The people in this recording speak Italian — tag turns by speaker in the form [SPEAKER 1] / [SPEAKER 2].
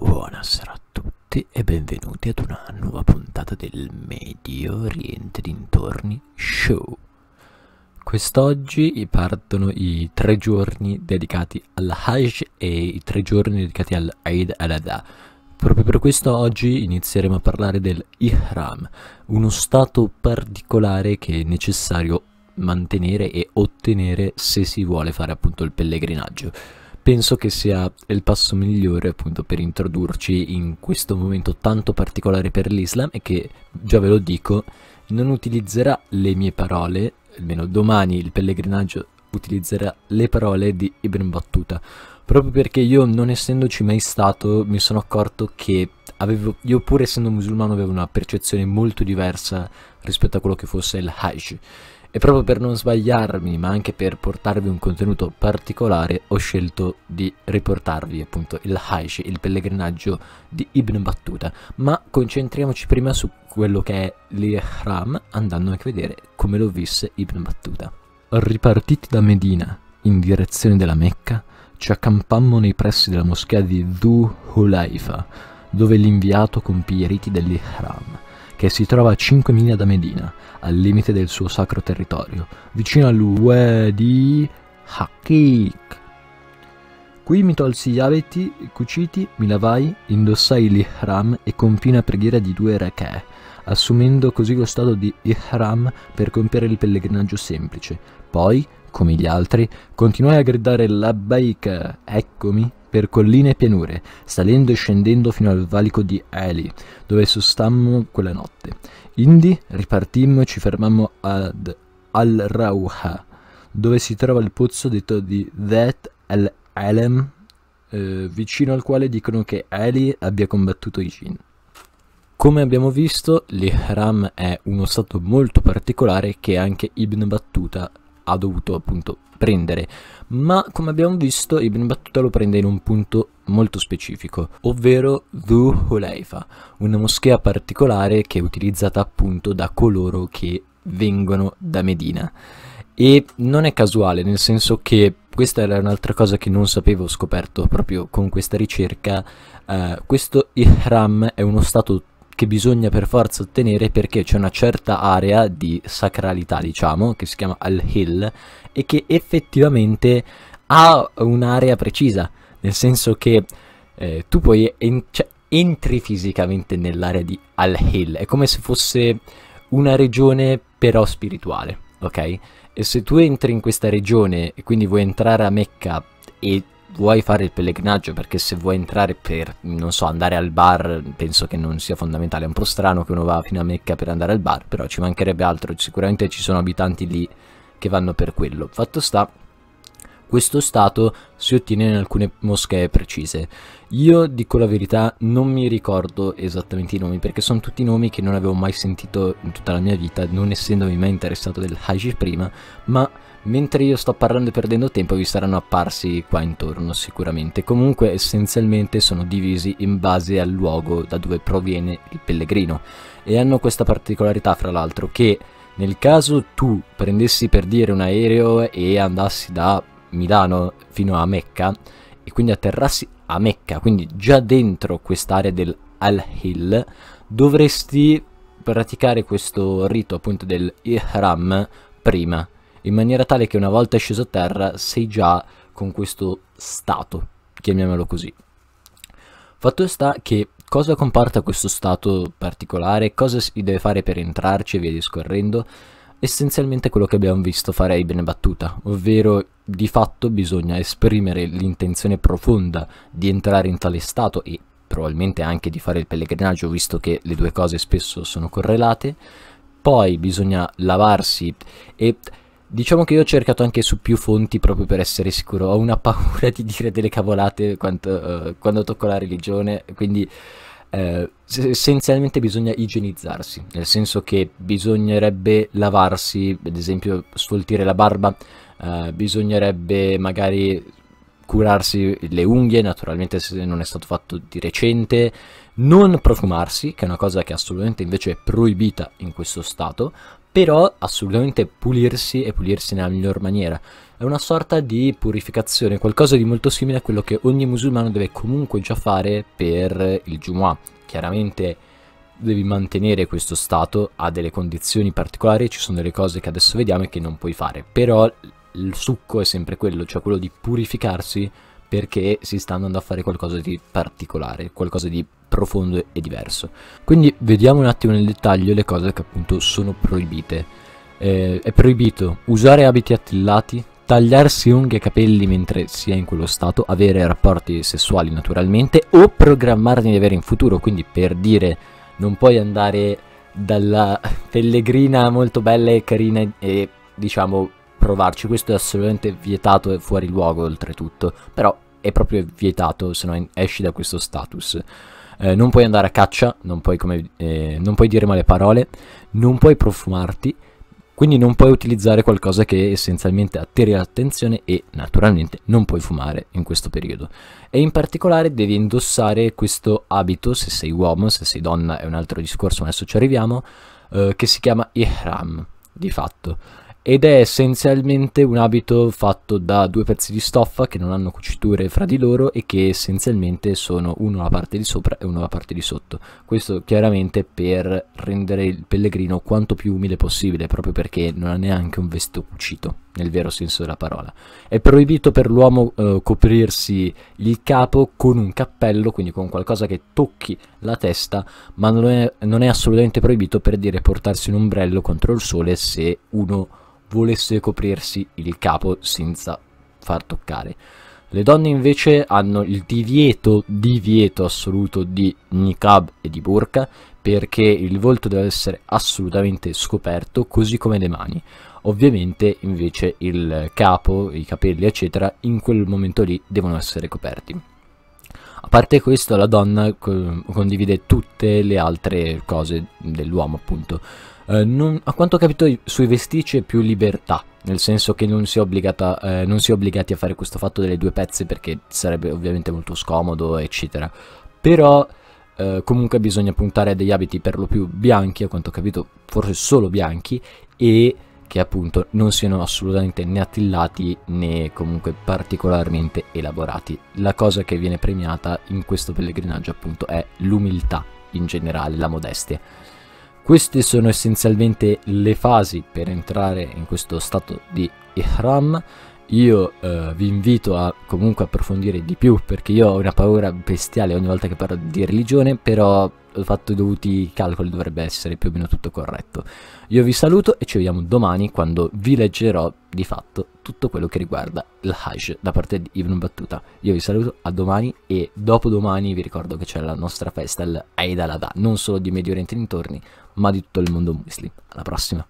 [SPEAKER 1] Buonasera a tutti e benvenuti ad una nuova puntata del Medio Oriente Dintorni Show. Quest'oggi partono i tre giorni dedicati al Hajj e i tre giorni dedicati al Eid al-Adha. Proprio per questo oggi inizieremo a parlare del Ihram, uno stato particolare che è necessario mantenere e ottenere se si vuole fare appunto il pellegrinaggio penso che sia il passo migliore appunto per introdurci in questo momento tanto particolare per l'Islam e che, già ve lo dico, non utilizzerà le mie parole, almeno domani il pellegrinaggio utilizzerà le parole di Ibn Battuta, proprio perché io non essendoci mai stato mi sono accorto che avevo, io pur essendo musulmano avevo una percezione molto diversa rispetto a quello che fosse il Hajj e proprio per non sbagliarmi, ma anche per portarvi un contenuto particolare, ho scelto di riportarvi appunto il Hajj, il pellegrinaggio di Ibn Battuta. Ma concentriamoci prima su quello che è l'Ihram, andando anche a vedere come lo visse Ibn Battuta. Ripartiti da Medina in direzione della Mecca, ci accampammo nei pressi della moschea di Dhu Hulaifa, dove l'inviato compì i riti dell'Ihram che si trova a 5 miglia da Medina, al limite del suo sacro territorio, vicino all'Ue di Hakik. Qui mi tolsi gli abiti cuciti, mi lavai, indossai l'ihram e compì una preghiera di due rak'ah, assumendo così lo stato di ihram per compiere il pellegrinaggio semplice. Poi, come gli altri, continuai a gridare labbaik, eccomi, per colline e pianure, salendo e scendendo fino al valico di Eli, dove sostammo quella notte. Indi ripartimmo e ci fermammo ad Al-Rauha, dove si trova il pozzo detto di That el-Elem, eh, vicino al quale dicono che Eli abbia combattuto i Jin. Come abbiamo visto, l'Ihram è uno stato molto particolare che anche Ibn Battuta ha dovuto appunto prendere, ma come abbiamo visto Ibn Battuta lo prende in un punto molto specifico, ovvero Dhu Huleifa, una moschea particolare che è utilizzata appunto da coloro che vengono da Medina. E non è casuale, nel senso che questa era un'altra cosa che non sapevo, ho scoperto proprio con questa ricerca. Uh, questo Ihram è uno stato che bisogna per forza ottenere perché c'è una certa area di sacralità, diciamo, che si chiama Al-Hill e che effettivamente ha un'area precisa, nel senso che eh, tu puoi en cioè, entri fisicamente nell'area di Al-Hill, è come se fosse una regione però spirituale, ok? E se tu entri in questa regione e quindi vuoi entrare a Mecca e vuoi fare il pellegrinaggio perché se vuoi entrare per, non so, andare al bar, penso che non sia fondamentale, è un po' strano che uno va fino a Mecca per andare al bar, però ci mancherebbe altro, sicuramente ci sono abitanti lì che vanno per quello. Fatto sta, questo stato si ottiene in alcune moschee precise. Io dico la verità, non mi ricordo esattamente i nomi perché sono tutti nomi che non avevo mai sentito in tutta la mia vita, non essendomi mai interessato del Hajj prima, ma Mentre io sto parlando e perdendo tempo vi saranno apparsi qua intorno sicuramente. Comunque essenzialmente sono divisi in base al luogo da dove proviene il pellegrino e hanno questa particolarità fra l'altro che nel caso tu prendessi per dire un aereo e andassi da Milano fino a Mecca e quindi atterrassi a Mecca, quindi già dentro quest'area del Al-Hill dovresti praticare questo rito appunto del Ihram prima in maniera tale che una volta sceso a terra sei già con questo stato, chiamiamolo così. Fatto sta che cosa comporta questo stato particolare, cosa si deve fare per entrarci e via discorrendo, essenzialmente quello che abbiamo visto fare a Ibn Battuta, ovvero di fatto bisogna esprimere l'intenzione profonda di entrare in tale stato e probabilmente anche di fare il pellegrinaggio, visto che le due cose spesso sono correlate, poi bisogna lavarsi e Diciamo che io ho cercato anche su più fonti proprio per essere sicuro. Ho una paura di dire delle cavolate quanto, uh, quando tocco la religione, quindi uh, essenzialmente bisogna igienizzarsi, nel senso che bisognerebbe lavarsi, ad esempio sfoltire la barba, uh, bisognerebbe magari curarsi le unghie, naturalmente se non è stato fatto di recente, non profumarsi, che è una cosa che assolutamente invece è proibita in questo stato, però assolutamente pulirsi e pulirsi nella miglior maniera. È una sorta di purificazione, qualcosa di molto simile a quello che ogni musulmano deve comunque già fare per il Jumu'ah. Chiaramente devi mantenere questo stato a delle condizioni particolari, ci sono delle cose che adesso vediamo e che non puoi fare, però il succo è sempre quello, cioè quello di purificarsi perché si sta andando a fare qualcosa di particolare, qualcosa di profondo e diverso. Quindi vediamo un attimo nel dettaglio le cose che appunto sono proibite. Eh, è proibito usare abiti attillati, tagliarsi unghie e capelli mentre si è in quello stato, avere rapporti sessuali naturalmente o programmarne di avere in futuro, quindi per dire non puoi andare dalla pellegrina molto bella e carina e diciamo provarci, questo è assolutamente vietato e fuori luogo oltretutto, però è proprio vietato se no esci da questo status. Eh, non puoi andare a caccia, non puoi, come, eh, non puoi dire male parole, non puoi profumarti, quindi non puoi utilizzare qualcosa che essenzialmente attiri l'attenzione e naturalmente non puoi fumare in questo periodo. E in particolare devi indossare questo abito, se sei uomo, se sei donna è un altro discorso, ma adesso ci arriviamo, eh, che si chiama Ihram, di fatto ed è essenzialmente un abito fatto da due pezzi di stoffa che non hanno cuciture fra di loro e che essenzialmente sono uno la parte di sopra e uno la parte di sotto. Questo chiaramente per rendere il pellegrino quanto più umile possibile, proprio perché non ha neanche un vestito cucito, nel vero senso della parola. È proibito per l'uomo eh, coprirsi il capo con un cappello, quindi con qualcosa che tocchi la testa, ma non è, non è assolutamente proibito per dire portarsi un ombrello contro il sole se uno volesse coprirsi il capo senza far toccare. Le donne invece hanno il divieto, divieto assoluto di niqab e di burka perché il volto deve essere assolutamente scoperto così come le mani. Ovviamente invece il capo, i capelli eccetera in quel momento lì devono essere coperti. A parte questo la donna condivide tutte le altre cose dell'uomo appunto. Eh, non, a quanto ho capito sui vestiti c'è più libertà, nel senso che non si, è obbligata, eh, non si è obbligati a fare questo fatto delle due pezze perché sarebbe ovviamente molto scomodo, eccetera. Però eh, comunque bisogna puntare a degli abiti per lo più bianchi, a quanto ho capito forse solo bianchi, e che appunto non siano assolutamente né attillati né comunque particolarmente elaborati. La cosa che viene premiata in questo pellegrinaggio appunto è l'umiltà in generale, la modestia. Queste sono essenzialmente le fasi per entrare in questo stato di ihram io eh, vi invito a comunque approfondire di più perché io ho una paura bestiale ogni volta che parlo di religione, però ho fatto i dovuti calcoli, dovrebbe essere più o meno tutto corretto. Io vi saluto e ci vediamo domani quando vi leggerò di fatto tutto quello che riguarda il Hajj da parte di Ibn Battuta. Io vi saluto a domani e dopodomani vi ricordo che c'è la nostra festa, Eid al-Adha, non solo di Medio Oriente e dintorni, ma di tutto il mondo muslim. Alla prossima!